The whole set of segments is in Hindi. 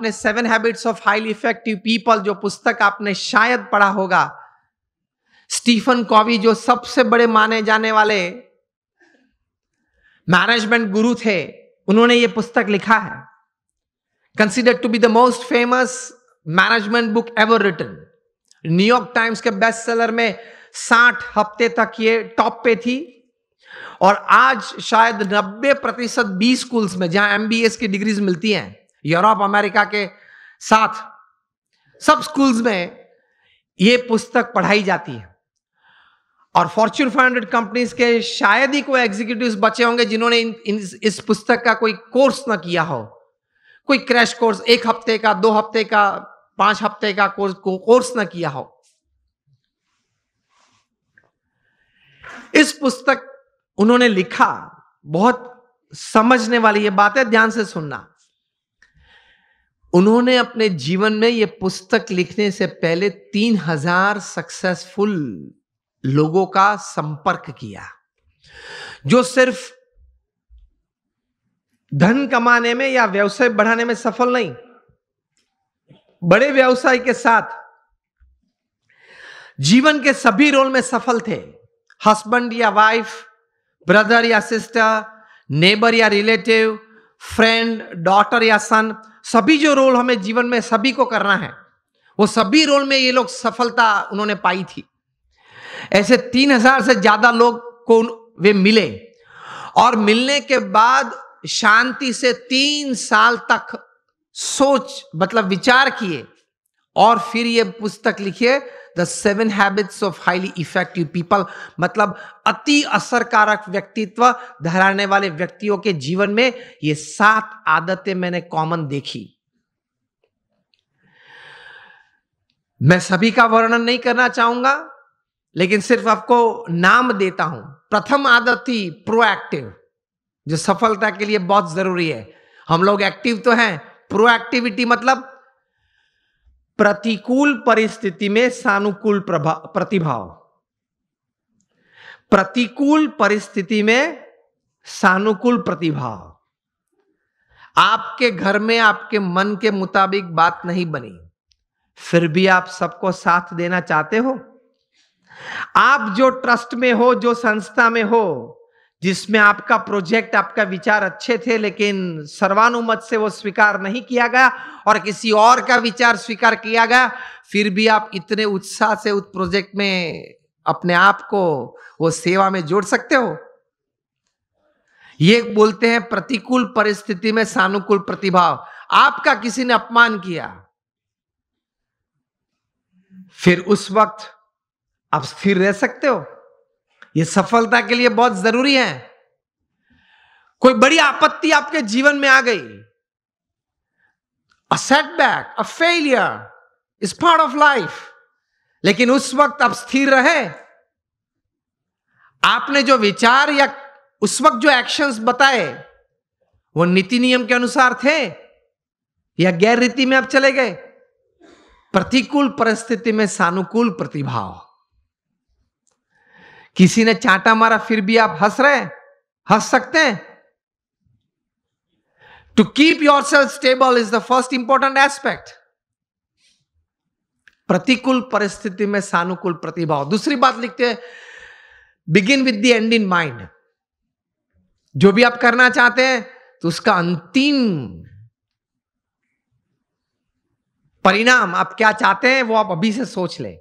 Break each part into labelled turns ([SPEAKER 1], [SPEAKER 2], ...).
[SPEAKER 1] आपने seven habits of highly effective people जो पुस्तक आपने शायद पढ़ा होगा स्टीफन कॉवी जो सबसे बड़े माने जाने वाले मैनेजमेंट गुरु थे उन्होंने ये पुस्तक लिखा है consider to be the most famous management book ever written New York Times के बेस्ट सेलर में साठ हफ्ते तक ये टॉप पे थी और आज शायद नब्बे प्रतिशत बी स्कूल्स में जहां एमबीएस की डिग्रीज मिलती हैं यूरोप अमेरिका के साथ सब स्कूल्स में ये पुस्तक पढ़ाई जाती है और फॉर्च्यून 500 कंपनीज के शायद ही कोई एग्जीक्यूटिव बचे होंगे जिन्होंने इन, इन, इस पुस्तक का कोई कोर्स ना किया हो कोई क्रैश कोर्स एक हफ्ते का दो हफ्ते का पांच हफ्ते का कोर्स को, कोर्स ना किया हो इस पुस्तक उन्होंने लिखा बहुत समझने वाली ये बात है ध्यान से सुनना उन्होंने अपने जीवन में ये पुस्तक लिखने से पहले तीन हजार सक्सेसफुल लोगों का संपर्क किया जो सिर्फ धन कमाने में या व्यवसाय बढ़ाने में सफल नहीं बड़े व्यवसाय के साथ जीवन के सभी रोल में सफल थे हस्बैंड या वाइफ ब्रदर या सिस्टर नेबर या रिलेटिव फ्रेंड डॉटर या सन सभी जो रोल हमें जीवन में सभी को करना है वो सभी रोल में ये लोग सफलता उन्होंने पाई थी ऐसे तीन हजार से ज्यादा लोग को वे मिले और मिलने के बाद शांति से तीन साल तक सोच मतलब विचार किए और फिर ये पुस्तक लिखिए seven habits of highly effective people मतलब अति असरकारक व्यक्तित्व धराने वाले व्यक्तियों के जीवन में ये सात आदतें मैंने कॉमन देखी मैं सभी का वर्णन नहीं करना चाहूंगा लेकिन सिर्फ आपको नाम देता हूं प्रथम आदत थी प्रोएक्टिव जो सफलता के लिए बहुत जरूरी है हम लोग एक्टिव तो हैं प्रोएक्टिविटी मतलब प्रतिकूल परिस्थिति में सानुकूल प्रतिभाव प्रतिकूल परिस्थिति में सानुकूल प्रतिभाव आपके घर में आपके मन के मुताबिक बात नहीं बनी फिर भी आप सबको साथ देना चाहते हो आप जो ट्रस्ट में हो जो संस्था में हो जिसमें आपका प्रोजेक्ट आपका विचार अच्छे थे लेकिन सर्वानुमत से वो स्वीकार नहीं किया गया और किसी और का विचार स्वीकार किया गया फिर भी आप इतने उत्साह से उस प्रोजेक्ट में अपने आप को वो सेवा में जोड़ सकते हो ये बोलते हैं प्रतिकूल परिस्थिति में सानुकूल प्रतिभाव आपका किसी ने अपमान किया फिर उस वक्त आप स्थिर रह सकते हो ये सफलता के लिए बहुत जरूरी है कोई बड़ी आपत्ति आपके जीवन में आ गई a setback a failure is part of life लेकिन उस वक्त आप स्थिर रहे आपने जो विचार या उस वक्त जो एक्शंस बताए वो नीति नियम के अनुसार थे या गैर रीति में आप चले गए प्रतिकूल परिस्थिति में सानुकूल प्रतिभाव किसी ने चांटा मारा फिर भी आप हंस रहे हंस सकते हैं to keep yourself stable is the first important aspect प्रतिकूल परिस्थिति में सानुकूल प्रतिभाव दूसरी बात लिखते हैं begin with the end in mind जो भी आप करना चाहते हैं तो उसका अंतिम परिणाम आप क्या चाहते हैं वो आप अभी से सोच लें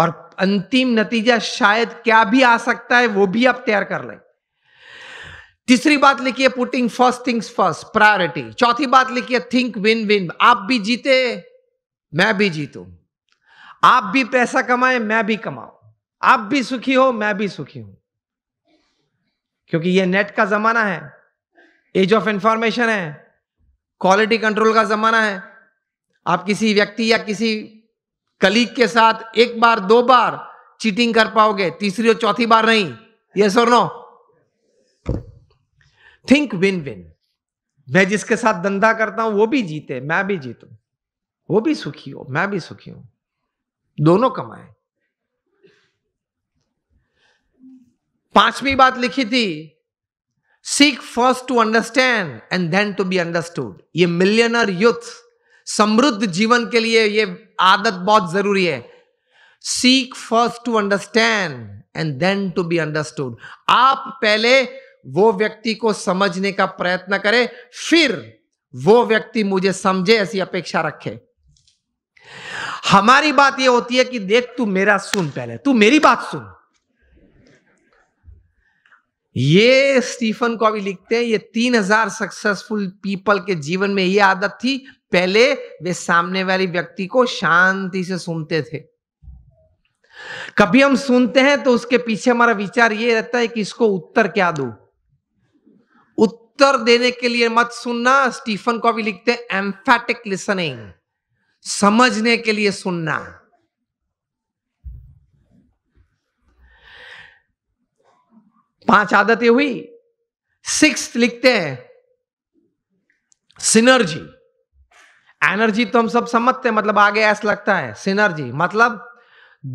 [SPEAKER 1] और अंतिम नतीजा शायद क्या भी आ सकता है वो भी आप तैयार कर लें तीसरी बात लिखिए putting first things first priority चौथी बात लिखिए थिंक विन विन आप भी जीते मैं भी जीतू आप भी पैसा कमाए मैं भी कमाऊं आप भी सुखी हो मैं भी सुखी हूं क्योंकि ये नेट का जमाना है एज ऑफ इंफॉर्मेशन है क्वालिटी कंट्रोल का जमाना है आप किसी व्यक्ति या किसी कलीग के साथ एक बार दो बार चीटिंग कर पाओगे तीसरी और चौथी बार नहीं ये sir no think win win मैं जिसके साथ धंधा करता हूं वो भी जीते मैं भी जीतू वो भी सुखी हो मैं भी सुखी हूं दोनों कमाए पांचवी बात लिखी थी seek first to understand and then to be understood ये मिलियनर यूथ समृद्ध जीवन के लिए ये आदत बहुत जरूरी है seek first to understand and then to be understood आप पहले वो व्यक्ति को समझने का प्रयत्न करें फिर वो व्यक्ति मुझे समझे ऐसी अपेक्षा रखे हमारी बात यह होती है कि देख तू मेरा सुन पहले तू मेरी बात सुन ये स्टीफन को अभी लिखते हैं ये तीन हजार सक्सेसफुल पीपल के जीवन में ये आदत थी पहले वे सामने वाली व्यक्ति को शांति से सुनते थे कभी हम सुनते हैं तो उसके पीछे हमारा विचार ये रहता है कि इसको उत्तर क्या दो उत्तर देने के लिए मत सुनना स्टीफन को भी लिखते हैं एम्फेटिक लिसनिंग समझने के लिए सुनना पांच आदतें हुई सिक्स लिखते हैं सिनर्जी एनर्जी तो हम सब समझते हैं मतलब आगे ऐसा लगता है सिनर्जी मतलब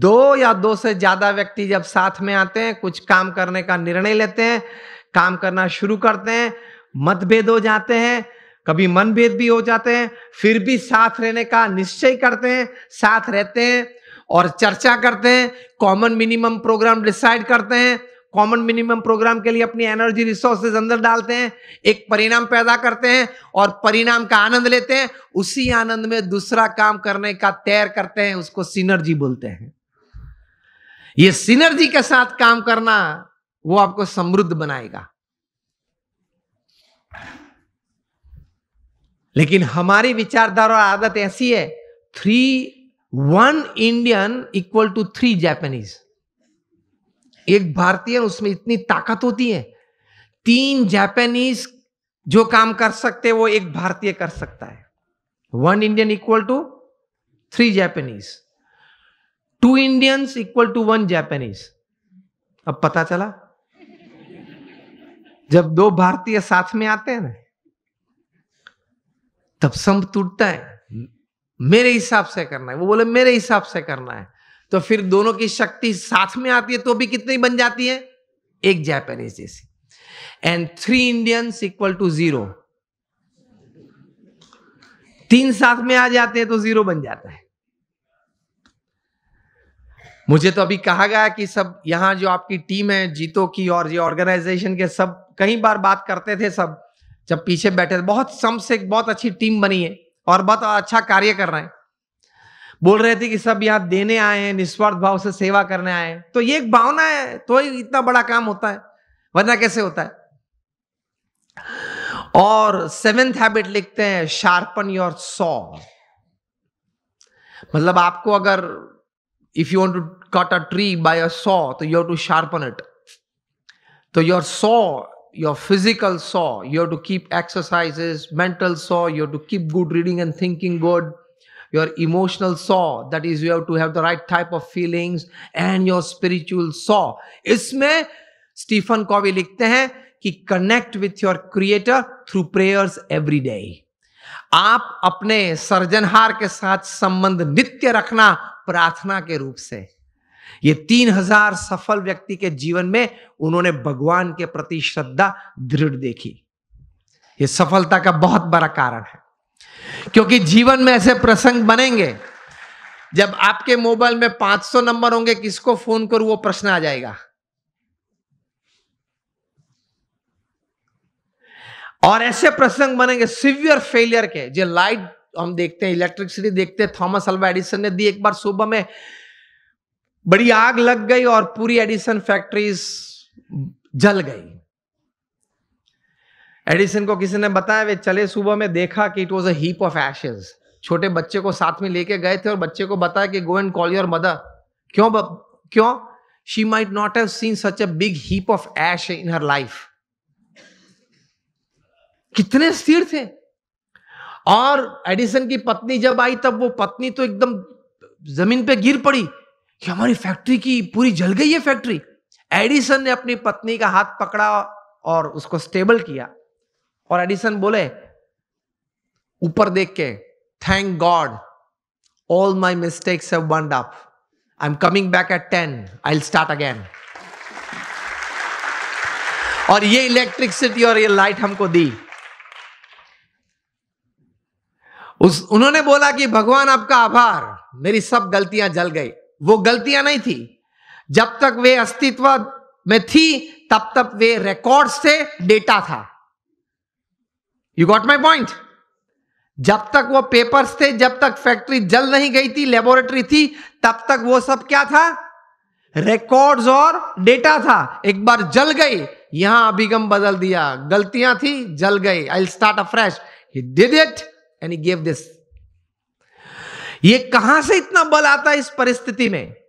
[SPEAKER 1] दो या दो से ज्यादा व्यक्ति जब साथ में आते हैं कुछ काम करने का निर्णय लेते हैं काम करना शुरू करते हैं मतभेद हो जाते हैं कभी मनभेद भी हो जाते हैं फिर भी साथ रहने का निश्चय करते हैं साथ रहते हैं और चर्चा करते हैं कॉमन मिनिमम प्रोग्राम डिसाइड करते हैं कॉमन मिनिमम प्रोग्राम के लिए अपनी एनर्जी रिसोर्सेज अंदर डालते हैं एक परिणाम पैदा करते हैं और परिणाम का आनंद लेते हैं उसी आनंद में दूसरा काम करने का तैयार करते हैं उसको सिनर्जी बोलते हैं ये सिनर्जी के साथ काम करना वो आपको समृद्ध बनाएगा लेकिन हमारी विचारधारा और आदत ऐसी है three one Indian equal to three Japanese एक भारतीय उसमें इतनी ताकत होती है तीन जापानीज जो काम कर सकते वो एक भारतीय कर सकता है one Indian equal to three Japanese two Indians equal to one Japanese अब पता चला जब दो भारतीय साथ में आते हैं ना तब संप टूटता है मेरे हिसाब से करना है वो बोले मेरे हिसाब से करना है तो फिर दोनों की शक्ति साथ में आती है तो भी कितनी बन जाती है एक जापानीज जैसी and three Indians equal to zero तीन साथ में आ जाते हैं तो जीरो बन जाता है मुझे तो अभी कहा गया कि सब यहां जो आपकी टीम है जीतो की और ये ऑर्गेनाइजेशन के सब कई बार बात करते थे सब जब पीछे बैठे थे बहुत सम से बहुत अच्छी टीम बनी है और बहुत अच्छा कार्य कर रहे हैं बोल रहे थे कि सब यहाँ देने आए हैं निस्वार्थ भाव से सेवा करने आए हैं तो ये एक भावना है तो ही इतना बड़ा काम होता है वरना कैसे होता है और सेवेंथ हैबिट लिखते हैं शार्पन योर सॉ मतलब आपको अगर if you want to cut a tree by a saw तो you have to sharpen it तो your saw your physical saw you to keep exercises mental saw saw to keep good reading and thinking good your emotional saw that is you have to have the right type of feelings and your spiritual saw इसमें स्टीफन कॉवी लिखते हैं कि connect with your creator through prayers every day आप अपने सर्जनहार के साथ संबंध नित्य रखना प्रार्थना के रूप से ये तीन हजार सफल व्यक्ति के जीवन में उन्होंने भगवान के प्रति श्रद्धा दृढ़ देखी ये सफलता का बहुत बड़ा कारण है क्योंकि जीवन में ऐसे प्रसंग बनेंगे जब आपके मोबाइल में 500 नंबर होंगे किसको फोन करूं वो प्रश्न आ जाएगा और ऐसे प्रसंग बनेंगे सिवियर फेलियर के जो लाइट हम देखते हैं इलेक्ट्रिसिटी देखते हैं थॉमस अल्वा एडिसन ने दी एक बार सुबह में बड़ी आग लग गई और पूरी एडिसन फैक्ट्रीज जल गई एडिसन को किसी ने बताया वे चले सुबह में देखा कि it was up of ashes छोटे बच्चे को साथ में लेके गए थे और बच्चे को बताया कि go and call your mother क्यों बब, क्यों she might not have seen such a big heap of ash in her life कितने स्थिर थे और एडिसन की पत्नी जब आई तब वो पत्नी तो एकदम जमीन पे गिर पड़ी कि हमारी फैक्ट्री की पूरी जल गई है फैक्ट्री एडिसन ने अपनी पत्नी का हाथ पकड़ा और उसको स्टेबल किया और एडिसन बोले ऊपर देख के thank God all my mistakes have up I am coming back at ten I start again और ये इलेक्ट्रिसिटी और ये लाइट हमको दी उस उन्होंने बोला कि भगवान आपका आभार मेरी सब गलतियां जल गई वो गलतियां नहीं थी जब तक वे अस्तित्व में थी तब तक वे रिकॉर्ड से डेटा था यू गॉट माई पॉइंट जब तक वो पेपर्स थे जब तक फैक्ट्री जल नहीं गई थी लेबोरेटरी थी तब तक वो सब क्या था रिकॉर्ड्स और डेटा था एक बार जल गई यहां अभिगम बदल दिया गलतियां थी जल गई I start afresh he did it and gave this ये कहां से इतना बल आता है इस परिस्थिति में